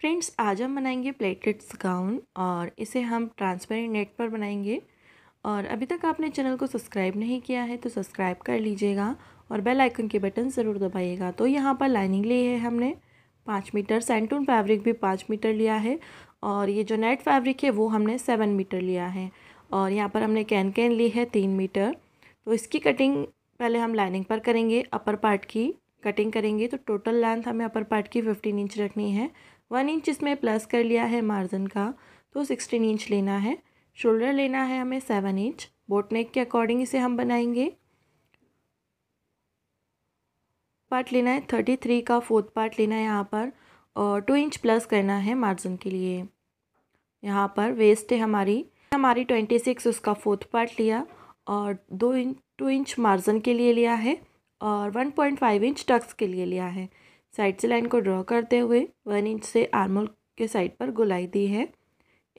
friends आज हम बनाएंगे प्लेटलेट्स गाउन और इसे हम ट्रांसपेरेंट नेट पर बनाएंगे और अभी तक आपने चैनल को सब्सक्राइब नहीं किया है तो सब्सक्राइब कर लीजिएगा और बेल आइकन के बटन ज़रूर दबाइएगा तो यहाँ पर लाइनिंग ली है हमने पाँच मीटर सेंटून फैब्रिक भी पाँच मीटर लिया है और ये जो नेट फैब्रिक है वो हमने सेवन मीटर लिया है और यहाँ पर हमने कैन कैन ली है तीन मीटर तो इसकी कटिंग पहले हम लाइनिंग पर करेंगे अपर पार्ट की कटिंग करेंगे तो टोटल लेंथ हमें अपर पार्ट की फिफ्टीन इंच रखनी है वन इंच इसमें प्लस कर लिया है मार्जिन का तो सिक्सटीन इंच लेना है शोल्डर लेना है हमें सेवन इंच बोटनेक के अकॉर्डिंग इसे हम बनाएंगे पार्ट लेना है थर्टी थ्री का फोर्थ पार्ट लेना है यहाँ पर और टू इंच प्लस करना है मार्जिन के लिए यहाँ पर वेस्ट है हमारी हमारी ट्वेंटी सिक्स उसका फोर्थ पार्ट लिया और दो इंच टू इंच मार्जिन के लिए लिया है और one point five inch tucks के लिए लिया है साइड से लाइन को ड्रॉ करते हुए वन इंच से आर्मोल के साइड पर गुलाई दी है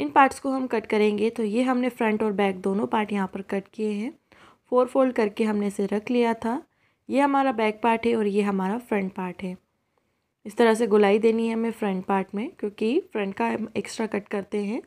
इन पार्ट्स को हम कट करेंगे तो ये हमने फ्रंट और बैक दोनों पार्ट यहाँ पर कट किए हैं फोर फोल्ड करके हमने इसे रख लिया था ये हमारा बैक पार्ट है और ये हमारा फ्रंट पार्ट है इस तरह से गुलाई देनी है हमें फ्रंट पार्ट में क्योंकि फ्रंट का हम एक्स्ट्रा कट करते हैं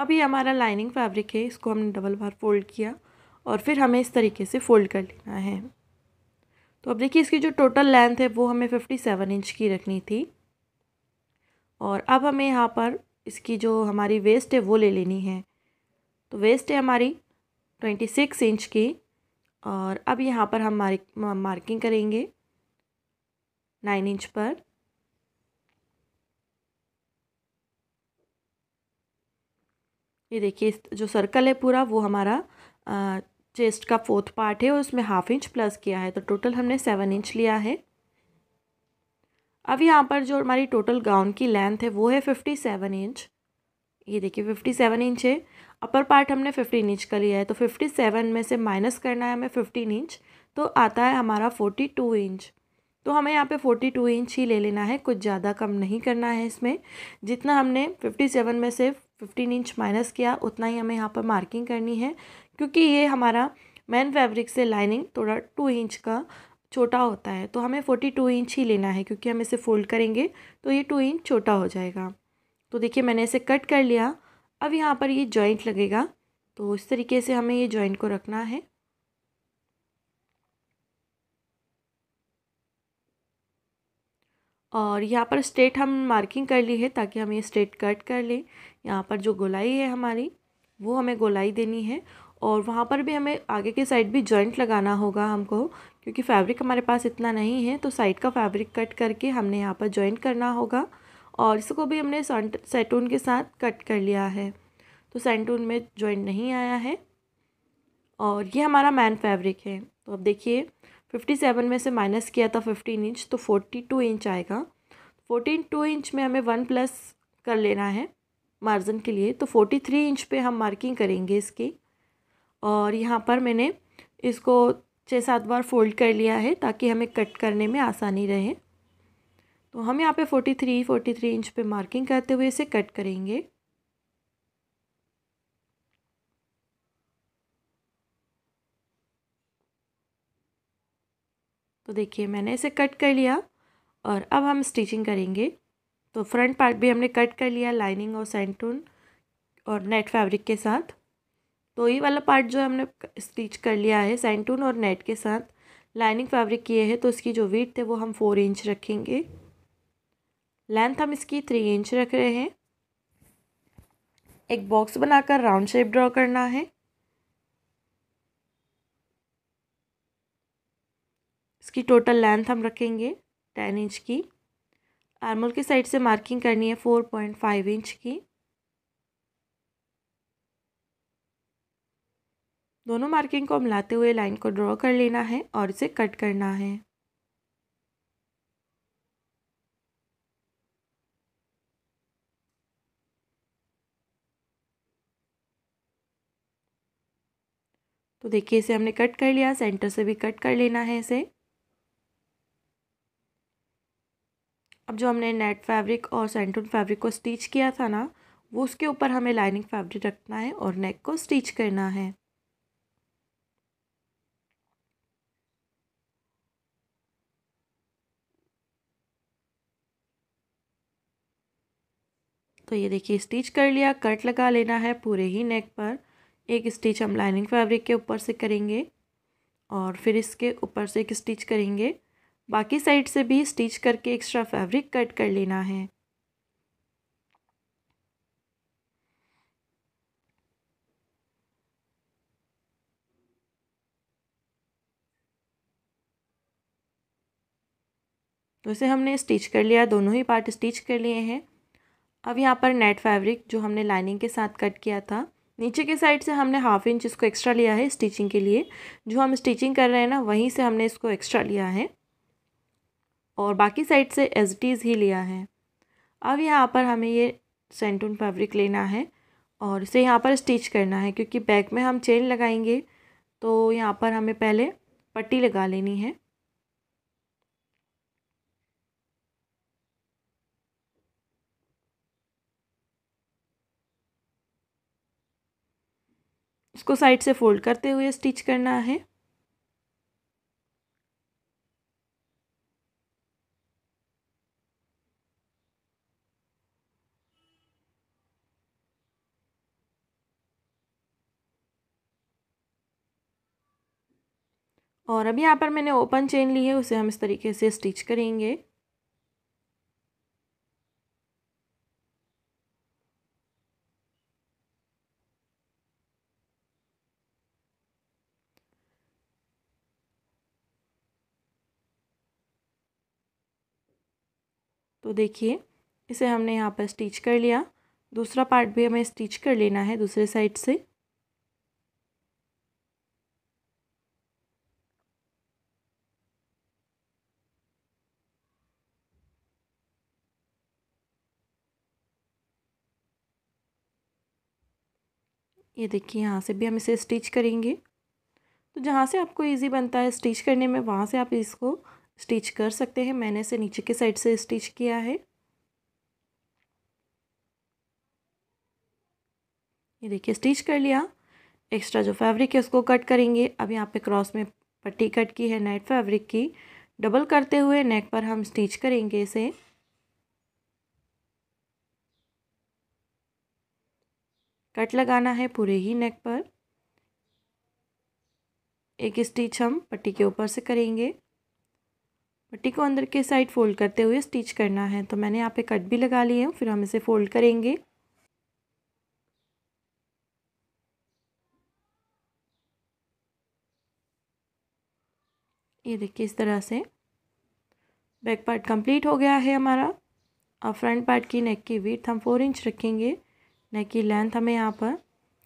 अब ये हमारा लाइनिंग फैब्रिक है इसको हमने डबल बार फोल्ड किया और फिर हमें इस तरीके से फ़ोल्ड कर लेना है तो अब देखिए इसकी जो टोटल लेंथ है वो हमें फिफ्टी सेवन इंच की रखनी थी और अब हमें यहाँ पर इसकी जो हमारी वेस्ट है वो ले लेनी है तो वेस्ट है हमारी ट्वेंटी सिक्स इंच की और अब यहाँ पर हम मार्क मार्किंग करेंगे नाइन इंच पर ये देखिए जो सर्कल है पूरा वो हमारा चेस्ट का फोर्थ पार्ट है और उसमें हाफ इंच प्लस किया है तो टोटल हमने सेवन इंच लिया है अब यहाँ पर जो हमारी टोटल गाउन की लेंथ है वो है फिफ्टी सेवन इंच ये देखिए फिफ्टी सेवन इंच है अपर पार्ट हमने फिफ्टीन इंच का लिया है तो फिफ्टी सेवन में से माइनस करना है हमें फिफ्टीन इंच तो आता है हमारा फोर्टी टू इंच तो हमें यहाँ पे फोर्टी टू इंच ही ले लेना है कुछ ज़्यादा कम नहीं करना है इसमें जितना हमने फिफ्टी सेवन में से फिफ्टीन इंच माइनस किया उतना ही हमें यहाँ पर मार्किंग करनी है क्योंकि ये हमारा मैन फैब्रिक से लाइनिंग थोड़ा टू इंच का छोटा होता है तो हमें फोर्टी टू इंच ही लेना है क्योंकि हम इसे फोल्ड करेंगे तो ये टू इंच छोटा हो जाएगा तो देखिए मैंने इसे कट कर लिया अब यहाँ पर ये जॉइंट लगेगा तो इस तरीके से हमें ये जॉइंट को रखना है और यहाँ पर स्ट्रेट हम मार्किंग कर ली है ताकि हम ये स्ट्रेट कट कर लें यहाँ पर जो गोलाई है हमारी वो हमें गोलाई देनी है और वहाँ पर भी हमें आगे के साइड भी जॉइंट लगाना होगा हमको क्योंकि फैब्रिक हमारे पास इतना नहीं है तो साइड का फैब्रिक कट करके हमने यहाँ पर जॉइंट करना होगा और इसको भी हमने सेटून के साथ कट कर लिया है तो सेंटून में जॉइंट नहीं आया है और ये हमारा मैन फैब्रिक है तो अब देखिए फिफ्टी सेवन में से माइनस किया था फिफ्टीन इंच तो फोर्टी टू इंच आएगा फोर्टीन टू इंच में हमें वन प्लस कर लेना है मार्जिन के लिए तो फोर्टी थ्री इंच पे हम मार्किंग करेंगे इसकी और यहाँ पर मैंने इसको छः सात बार फोल्ड कर लिया है ताकि हमें कट करने में आसानी रहे तो हम यहाँ पे forty three forty three inch पे मार्किंग करते हुए इसे कट करेंगे तो देखिए मैंने इसे कट कर लिया और अब हम स्टिचिंग करेंगे तो फ्रंट पार्ट भी हमने कट कर लिया लाइनिंग और सेंटून और नेट फैब्रिक के साथ तो ये वाला पार्ट जो हमने स्टिच कर लिया है सेंटून और नेट के साथ लाइनिंग फैब्रिक किए हैं तो इसकी जो वीट है वो हम फोर इंच रखेंगे लेंथ हम इसकी थ्री इंच रख रहे हैं एक बॉक्स बनाकर राउंड शेप ड्रॉ करना है इसकी टोटल लेंथ हम रखेंगे टेन इंच की आर्मोल की साइड से मार्किंग करनी है फोर पॉइंट फाइव इंच की दोनों मार्किंग को मिलाते हुए लाइन को ड्रॉ कर लेना है और इसे कट करना है तो देखिए इसे हमने कट कर लिया सेंटर से भी कट कर लेना है इसे अब जो हमने नेट फैब्रिक और सेंटून फैब्रिक को स्टिच किया था ना वो उसके ऊपर हमें लाइनिंग फैब्रिक रखना है और नेक को स्टिच करना है तो ये देखिए स्टिच कर लिया कट लगा लेना है पूरे ही नेक पर एक स्टिच हम लाइनिंग फैब्रिक के ऊपर से करेंगे और फिर इसके ऊपर से एक स्टिच करेंगे बाकी साइड से भी स्टिच करके एक्स्ट्रा फैब्रिक कट कर लेना है तो इसे हमने स्टिच कर लिया दोनों ही पार्ट स्टिच कर लिए हैं अब यहाँ पर नेट फैब्रिक जो हमने लाइनिंग के साथ कट किया था नीचे के साइड से हमने हाफ इंच इसको एक्स्ट्रा लिया है स्टिचिंग के लिए जो हम स्टिचिंग कर रहे हैं ना वहीं से हमने इसको एक्स्ट्रा लिया है और बाकी साइड से एज टीज़ ही लिया है अब यहाँ पर हमें ये सेंटून फैब्रिक लेना है और इसे यहाँ पर स्टिच करना है क्योंकि बैक में हम चेन लगाएंगे तो यहाँ पर हमें पहले पट्टी लगा लेनी है इसको साइड से फोल्ड करते हुए स्टिच करना है और अभी यहाँ पर मैंने ओपन चेन ली है उसे हम इस तरीके से स्टिच करेंगे तो देखिए इसे हमने यहाँ पर स्टिच कर लिया दूसरा पार्ट भी हमें स्टिच कर लेना है दूसरे साइड से ये देखिए यहाँ से भी हम इसे स्टिच करेंगे तो जहाँ से आपको इजी बनता है स्टिच करने में वहाँ से आप इसको स्टिच कर सकते हैं मैंने इसे नीचे के साइड से स्टिच किया है ये देखिए स्टिच कर लिया एक्स्ट्रा जो फैब्रिक है उसको कट करेंगे अब यहाँ पे क्रॉस में पट्टी कट की है नेट फैब्रिक की डबल करते हुए नेक पर हम स्टिच करेंगे इसे कट लगाना है पूरे ही नेक पर एक स्टिच हम पट्टी के ऊपर से करेंगे पट्टी को अंदर के साइड फोल्ड करते हुए स्टिच करना है तो मैंने यहाँ पे कट भी लगा लिए हैं फिर हम इसे फोल्ड करेंगे ये देखिए इस तरह से बैक पार्ट कंप्लीट हो गया है हमारा और फ्रंट पार्ट की नेक की वीथ हम फोर इंच रखेंगे नेक की लेंथ हमें यहाँ पर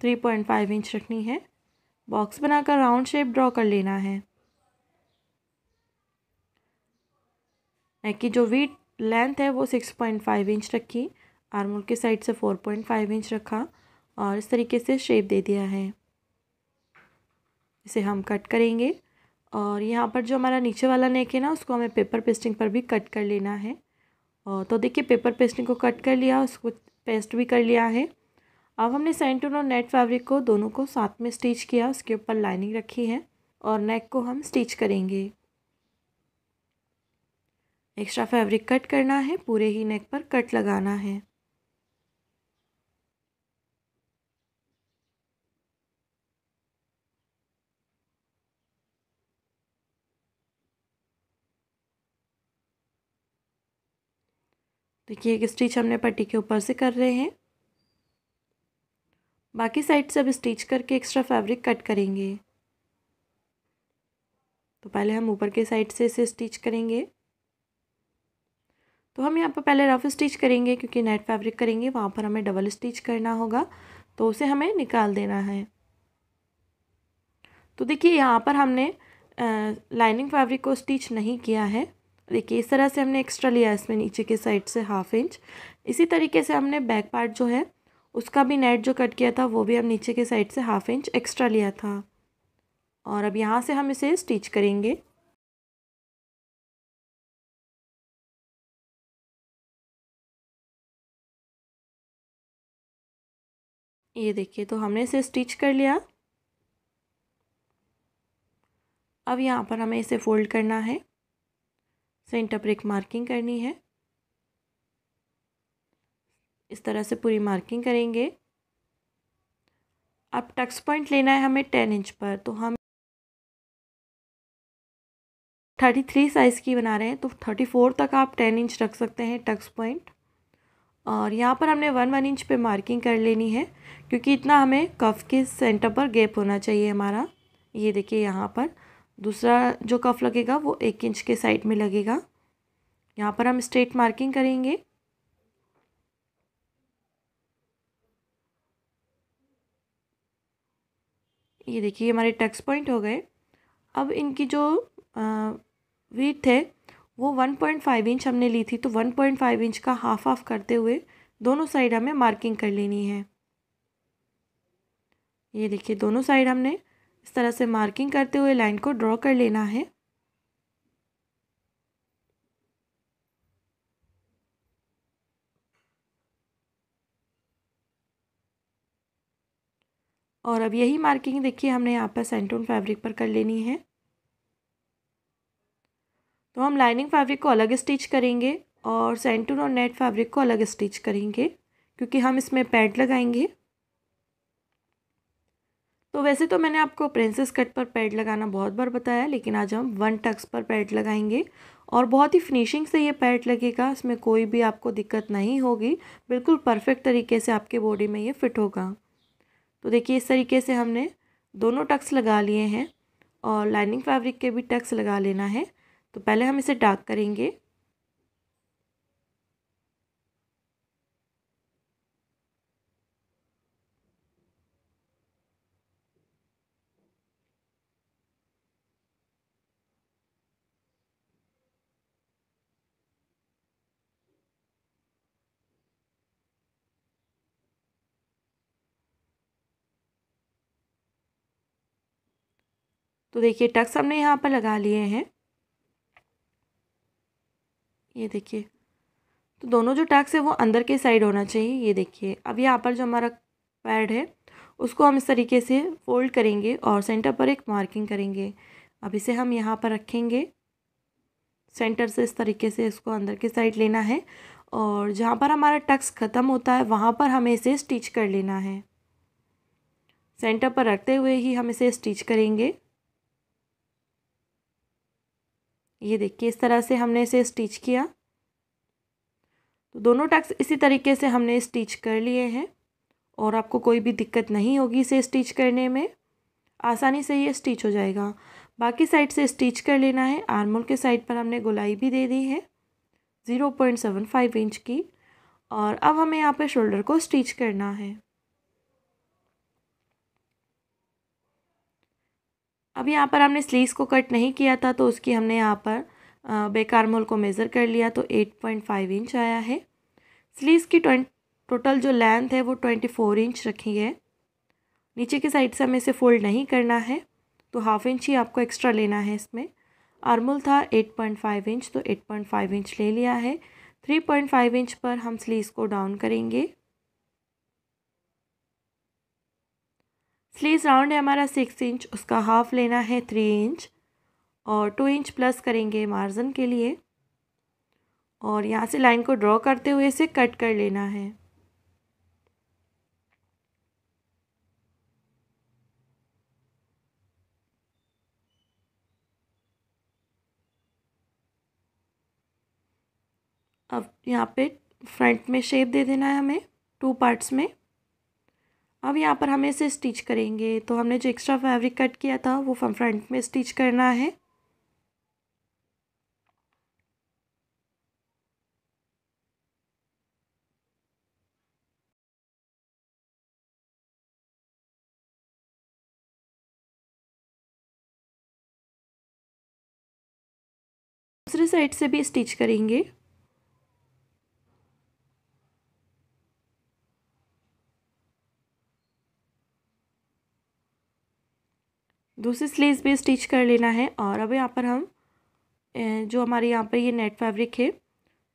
थ्री पॉइंट फाइव इंच रखनी है बॉक्स बनाकर राउंड शेप ड्रॉ कर लेना है नेक की जो वीट लेंथ है वो सिक्स पॉइंट फाइव इंच रखी आर्मोल के साइड से फोर पॉइंट फाइव इंच रखा और इस तरीके से शेप दे दिया है इसे हम कट करेंगे और यहाँ पर जो हमारा नीचे वाला नेक है ना उसको हमें पेपर पेस्टिंग पर भी कट कर लेना है और तो देखिए पेपर पेस्टिंग को कट कर लिया उसको पेस्ट भी कर लिया है अब हमने सेंटून और नेट फैब्रिक को दोनों को साथ में स्टिच किया उसके ऊपर लाइनिंग रखी है और नेक को हम स्टिच करेंगे एक्स्ट्रा फैब्रिक कट करना है पूरे ही नेक पर कट लगाना है देखिए एक स्टिच हमने पट्टी के ऊपर से कर रहे हैं बाकी साइड से अब स्टिच करके एक्स्ट्रा फैब्रिक कट करेंगे तो पहले हम ऊपर के साइड से इसे स्टिच करेंगे तो हम यहाँ पर पहले रफ स्टिच करेंगे क्योंकि नेट फैब्रिक करेंगे वहाँ पर हमें डबल स्टिच करना होगा तो उसे हमें निकाल देना है तो देखिए यहाँ पर हमने लाइनिंग फैब्रिक को स्टिच नहीं किया है देखिए इस तरह से हमने एक्स्ट्रा लिया इसमें नीचे के साइड से हाफ इंच इसी तरीके से हमने बैक पार्ट जो है उसका भी नेट जो कट किया था वो भी हम नीचे के साइड से हाफ इंच एक्स्ट्रा लिया था और अब यहाँ से हम इसे स्टिच करेंगे ये देखिए तो हमने इसे स्टिच कर लिया अब यहाँ पर हमें इसे फोल्ड करना है सेंटर पर एक मार्किंग करनी है इस तरह से पूरी मार्किंग करेंगे अब टक्स पॉइंट लेना है हमें टेन इंच पर तो हम थर्टी थ्री साइज़ की बना रहे हैं तो थर्टी फोर तक आप टेन इंच रख सकते हैं टक्स पॉइंट और यहाँ पर हमने वन वन इंच पे मार्किंग कर लेनी है क्योंकि इतना हमें कफ के सेंटर पर गैप होना चाहिए हमारा ये देखिए यहाँ पर दूसरा जो कफ लगेगा वो एक इंच के साइड में लगेगा यहाँ पर हम स्ट्रेट मार्किंग करेंगे ये देखिए हमारे टक्स पॉइंट हो गए अब इनकी जो वीट है वो वन पॉइंट फाइव इंच हमने ली थी तो वन पॉइंट फाइव इंच का हाफ ऑफ करते हुए दोनों साइड हमें मार्किंग कर लेनी है ये देखिए दोनों साइड हमने इस तरह से मार्किंग करते हुए लाइन को ड्रॉ कर लेना है और अब यही मार्किंग देखिए हमने यहाँ पर सेंटून फैब्रिक पर कर लेनी है तो हम लाइनिंग फैब्रिक को अलग स्टिच करेंगे और सेंटून और नेट फैब्रिक को अलग स्टिच करेंगे क्योंकि हम इसमें पैड लगाएंगे तो वैसे तो मैंने आपको प्रिंसेस कट पर पैड लगाना बहुत बार बताया लेकिन आज हम वन टक्स पर पैड लगाएंगे और बहुत ही फिनिशिंग से ये पैड लगेगा इसमें कोई भी आपको दिक्कत नहीं होगी बिल्कुल परफेक्ट तरीके से आपके बॉडी में ये फिट होगा तो देखिए इस तरीके से हमने दोनों टक्स लगा लिए हैं और लाइनिंग फैब्रिक के भी टक्स लगा लेना है तो पहले हम इसे डार्क करेंगे तो देखिए टक्स हमने यहाँ पर लगा लिए हैं ये देखिए तो दोनों जो टक्स है वो अंदर के साइड होना चाहिए ये देखिए अब यहाँ पर जो हमारा पैड है उसको हम इस तरीके से फोल्ड करेंगे और सेंटर पर एक मार्किंग करेंगे अब इसे हम यहाँ पर रखेंगे सेंटर से इस तरीके से इसको अंदर के साइड लेना है और जहाँ पर हमारा टक्स ख़त्म होता है वहाँ पर हमें इसे स्टिच कर लेना है सेंटर पर रखते हुए ही हम इसे स्टिच करेंगे ये देखिए इस तरह से हमने इसे स्टिच किया तो दोनों टक्स इसी तरीके से हमने स्टिच कर लिए हैं और आपको कोई भी दिक्कत नहीं होगी इसे स्टिच करने में आसानी से ये स्टिच हो जाएगा बाकी साइड से स्टिच कर लेना है आर्मोल के साइड पर हमने गोलाई भी दे दी है zero point seven five inch की और अब हमें यहाँ पे शोल्डर को स्टिच करना है अब यहाँ पर हमने स्लीव्स को कट नहीं किया था तो उसकी हमने यहाँ पर मोल को मेज़र कर लिया तो 8.5 इंच आया है स्लीव्स की टोटल जो लेंथ है वो 24 इंच रखी है नीचे की साइड से हमें इसे फोल्ड नहीं करना है तो हाफ इंच ही आपको एक्स्ट्रा लेना है इसमें आर्मोल था 8.5 इंच तो 8.5 इंच ले लिया है 3.5 इंच पर हम स्लीव्स को डाउन करेंगे स्लीव्स राउंड है हमारा सिक्स इंच उसका हाफ लेना है थ्री इंच और टू इंच प्लस करेंगे मार्जिन के लिए और यहाँ से लाइन को ड्रॉ करते हुए इसे कट कर लेना है अब यहाँ पे फ्रंट में शेप दे देना है हमें टू पार्ट्स में अब यहाँ पर हम इसे स्टिच करेंगे तो हमने जो एक्स्ट्रा फैब्रिक कट किया था वो हम फ्रंट में स्टिच करना है दूसरे साइड से भी स्टिच करेंगे दूसरी स्लीव भी स्टिच कर लेना है और अब यहाँ पर हम जो हमारे यहाँ पर ये नेट फैब्रिक है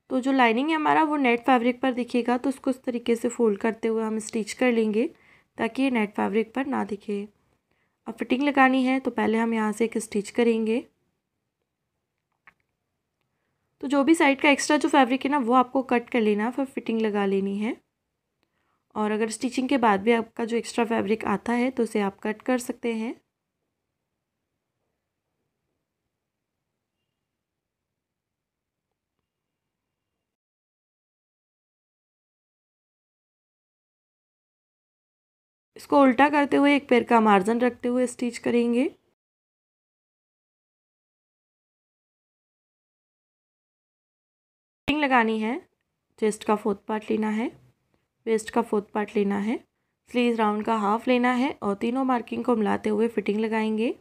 तो जो लाइनिंग है हमारा वो नेट फैब्रिक पर दिखेगा तो उसको इस तरीके से फोल्ड करते हुए हम स्टिच कर लेंगे ताकि ये नेट फैब्रिक पर ना दिखे अब फिटिंग लगानी है तो पहले हम यहाँ से एक स्टिच करेंगे तो जो भी साइड का एक्स्ट्रा जो फैब्रिक है ना वो आपको कट कर लेना फिर फिटिंग लगा लेनी है और अगर स्टिचिंग के बाद भी आपका जो एक्स्ट्रा फैब्रिक आता है तो उसे आप कट कर सकते हैं इसको उल्टा करते हुए एक पैर का मार्जिन रखते हुए स्टिच करेंगे लगानी है चेस्ट का फोर्थ पार्ट लेना है वेस्ट का फोर्थ पार्ट लेना है स्लीव राउंड का हाफ लेना है और तीनों मार्किंग को मिलाते हुए फिटिंग लगाएंगे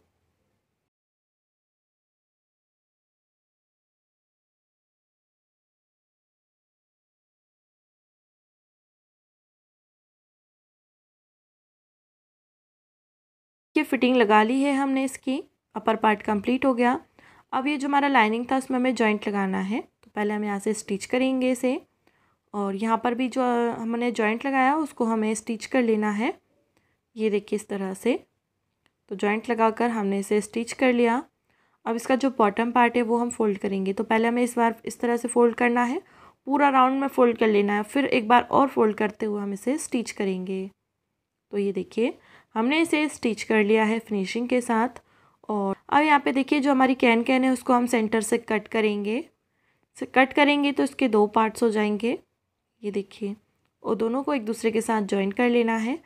फिटिंग लगा ली है हमने इसकी अपर पार्ट कंप्लीट हो गया अब ये जो हमारा लाइनिंग था उसमें हमें जॉइंट लगाना है तो पहले हम यहाँ से स्टिच करेंगे इसे और यहाँ पर भी जो हमने जॉइंट लगाया उसको हमें स्टिच कर लेना है ये देखिए इस तरह से तो जॉइंट लगाकर हमने इसे स्टिच कर लिया अब इसका जो बॉटम पार्ट है वो हम फोल्ड करेंगे तो पहले हमें इस बार इस तरह से फोल्ड करना है पूरा राउंड में फोल्ड कर लेना है फिर एक बार और फोल्ड करते हुए हम इसे स्टिच करेंगे तो ये देखिए हमने इसे स्टिच कर लिया है फिनिशिंग के साथ और अब यहाँ पे देखिए जो हमारी कैन कैन है उसको हम सेंटर से कट करेंगे से कट करेंगे तो इसके दो पार्ट्स हो जाएंगे ये देखिए और दोनों को एक दूसरे के साथ ज्वाइन कर लेना है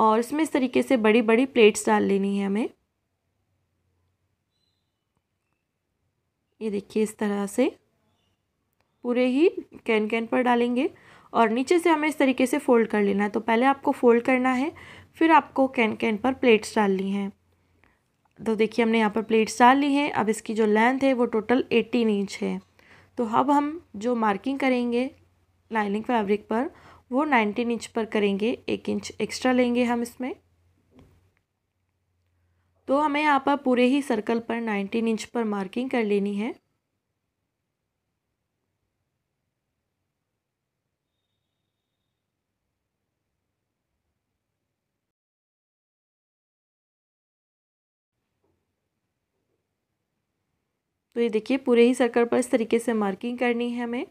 और इसमें इस तरीके से बड़ी बड़ी प्लेट्स डाल लेनी है हमें ये देखिए इस तरह से पूरे ही कैन कैन पर डालेंगे और नीचे से हमें इस तरीके से फ़ोल्ड कर लेना है तो पहले आपको फ़ोल्ड करना है फिर आपको कैन कैन पर प्लेट्स डालनी हैं तो देखिए हमने यहाँ पर प्लेट्स डाल ली हैं अब इसकी जो लेंथ है वो टोटल एटीन इंच है तो अब हम जो मार्किंग करेंगे लाइनिंग फैब्रिक पर वो नाइनटीन इंच पर करेंगे एक इंच एक्स्ट्रा लेंगे हम इसमें तो हमें यहाँ पर पूरे ही सर्कल पर नाइनटीन इंच पर मार्किंग कर लेनी है तो ये देखिए पूरे ही सर्कल पर इस तरीके से मार्किंग करनी है हमें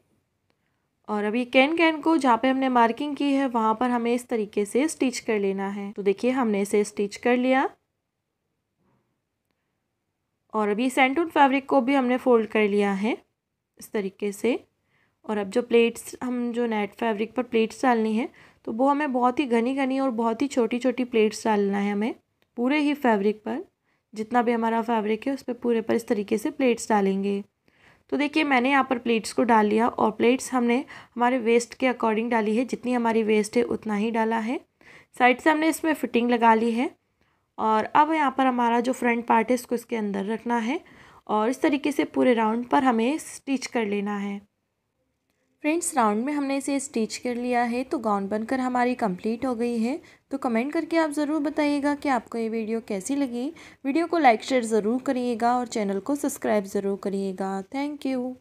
और अभी कैन कैन को जहाँ पे हमने मार्किंग की है वहाँ पर हमें इस तरीके से स्टिच कर लेना है तो देखिए हमने इसे स्टिच कर लिया और अभी सेंटून फैब्रिक को भी हमने फोल्ड कर लिया है इस तरीके से और अब जो प्लेट्स हम जो नेट फैब्रिक पर प्लेट्स डालनी है तो वो हमें बहुत ही घनी घनी और बहुत ही छोटी छोटी प्लेट्स डालना है हमें पूरे ही फैब्रिक पर जितना भी हमारा फैब्रिक है उस पर पूरे पर इस तरीके से प्लेट्स डालेंगे तो देखिए मैंने यहाँ पर प्लेट्स को डाल लिया और प्लेट्स हमने हमारे वेस्ट के अकॉर्डिंग डाली है जितनी हमारी वेस्ट है उतना ही डाला है साइड से हमने इसमें फिटिंग लगा ली है और अब यहाँ पर हमारा जो फ्रंट पार्ट है इसको इसके अंदर रखना है और इस तरीके से पूरे राउंड पर हमें स्टिच कर लेना है फ्रेंड्स राउंड में हमने इसे स्टिच कर लिया है तो गाउन बनकर हमारी कंप्लीट हो गई है तो कमेंट करके आप ज़रूर बताइएगा कि आपको ये वीडियो कैसी लगी वीडियो को लाइक शेयर ज़रूर करिएगा और चैनल को सब्सक्राइब ज़रूर करिएगा थैंक यू